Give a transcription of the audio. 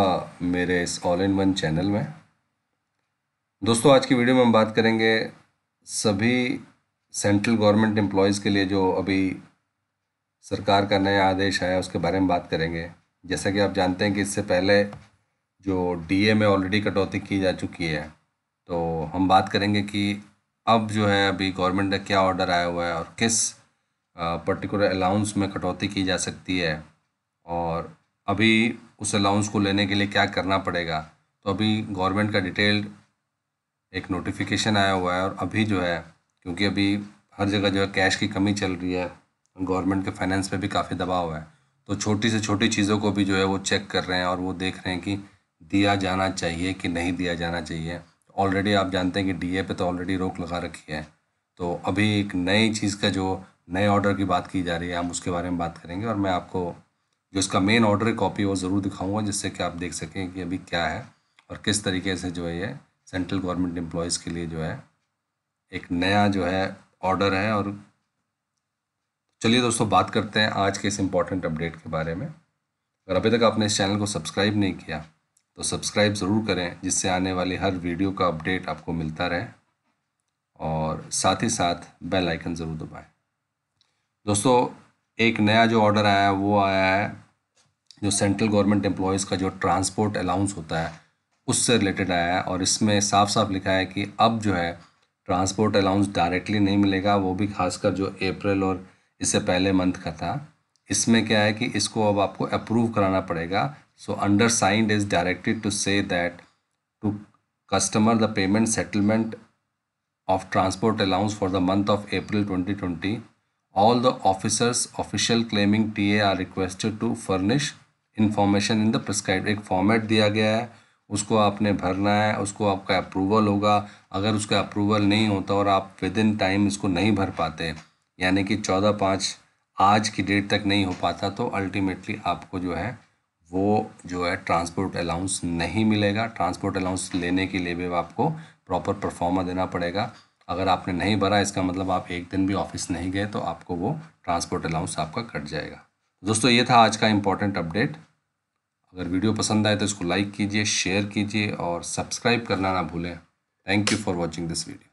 आ, हाँ, मेरे इस ऑल इन वन चैनल में दोस्तों आज की वीडियो में हम बात करेंगे सभी सेंट्रल गवर्नमेंट एम्प्लॉयज़ के लिए जो अभी सरकार का नया आदेश आया उसके बारे में बात करेंगे जैसा कि आप जानते हैं कि इससे पहले जो डीए में ऑलरेडी कटौती की जा चुकी है तो हम बात करेंगे कि अब जो है अभी गवर्नमेंट का क्या ऑर्डर आया हुआ है और किस पर्टिकुलर अलाउंस में कटौती की जा सकती है और अभी उस अलाउंस को लेने के लिए क्या करना पड़ेगा तो अभी गवर्नमेंट का डिटेल्ड एक नोटिफिकेशन आया हुआ है और अभी जो है क्योंकि अभी हर जगह जो है कैश की कमी चल रही है गवर्नमेंट के फाइनेंस पे भी काफ़ी दबाव है तो छोटी से छोटी चीज़ों को भी जो है वो चेक कर रहे हैं और वो देख रहे हैं कि दिया जाना चाहिए कि नहीं दिया जाना चाहिए ऑलरेडी आप जानते हैं कि डीए पे तो ऑलरेडी रोक लगा रखी है तो अभी एक नई चीज़ का जो नए ऑर्डर की बात की जा रही है हम उसके बारे में बात करेंगे और मैं आपको जो इसका मेन ऑर्डर कॉपी वो ज़रूर दिखाऊंगा जिससे कि आप देख सकें कि अभी क्या है और किस तरीके से जो है ये सेंट्रल गवर्नमेंट एम्प्लॉयज़ के लिए जो है एक नया जो है ऑर्डर है और चलिए दोस्तों बात करते हैं आज के इस इम्पॉर्टेंट अपडेट के बारे में अगर अभी तक आपने इस चैनल को सब्सक्राइब नहीं किया तो सब्सक्राइब ज़रूर करें जिससे आने वाली हर वीडियो का अपडेट आपको मिलता रहे और साथ ही साथ बेल आइकन ज़रूर दबाएं दोस्तों एक नया जो ऑर्डर आया है वो आया है जो सेंट्रल गवर्नमेंट एम्प्लॉयज़ का जो ट्रांसपोर्ट अलाउंस होता है उससे रिलेटेड आया है और इसमें साफ साफ लिखा है कि अब जो है ट्रांसपोर्ट अलाउंस डायरेक्टली नहीं मिलेगा वो भी खासकर जो अप्रैल और इससे पहले मंथ का था इसमें क्या है कि इसको अब आपको अप्रूव कराना पड़ेगा so undersigned is directed to say that to customer the payment settlement of transport allowance for the month of April twenty twenty all the officers official claiming TA are requested to furnish information in the prescribed एक format दिया गया है उसको आपने भरना है उसको आपका अप्रूवल होगा अगर उसका अप्रूवल नहीं होता और आप विद इन टाइम इसको नहीं भर पाते यानी कि चौदह पाँच आज की डेट तक नहीं हो पाता तो अल्टीमेटली आपको जो है वो जो है ट्रांसपोर्ट अलाउंस नहीं मिलेगा ट्रांसपोर्ट अलाउंस लेने के लिए भी आपको प्रॉपर परफॉर्मा देना पड़ेगा अगर आपने नहीं भरा इसका मतलब आप एक दिन भी ऑफिस नहीं गए तो आपको वो ट्रांसपोर्ट अलाउंस आपका कट जाएगा तो दोस्तों ये था आज का इम्पोर्टेंट अपडेट अगर वीडियो पसंद आए तो इसको लाइक कीजिए शेयर कीजिए और सब्सक्राइब करना ना भूलें thank you for watching this video